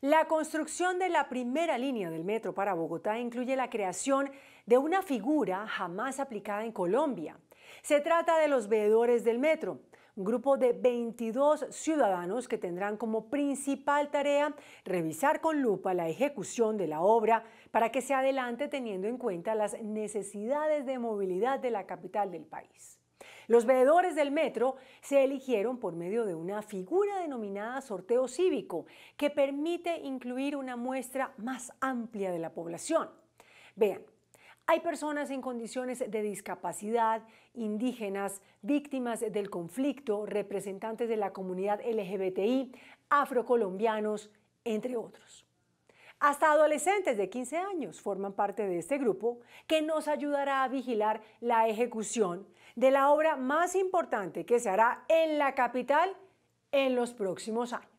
La construcción de la primera línea del metro para Bogotá incluye la creación de una figura jamás aplicada en Colombia. Se trata de los veedores del metro, un grupo de 22 ciudadanos que tendrán como principal tarea revisar con lupa la ejecución de la obra para que se adelante teniendo en cuenta las necesidades de movilidad de la capital del país. Los veedores del metro se eligieron por medio de una figura denominada sorteo cívico, que permite incluir una muestra más amplia de la población. Vean, hay personas en condiciones de discapacidad, indígenas, víctimas del conflicto, representantes de la comunidad LGBTI, afrocolombianos, entre otros. Hasta adolescentes de 15 años forman parte de este grupo que nos ayudará a vigilar la ejecución de la obra más importante que se hará en la capital en los próximos años.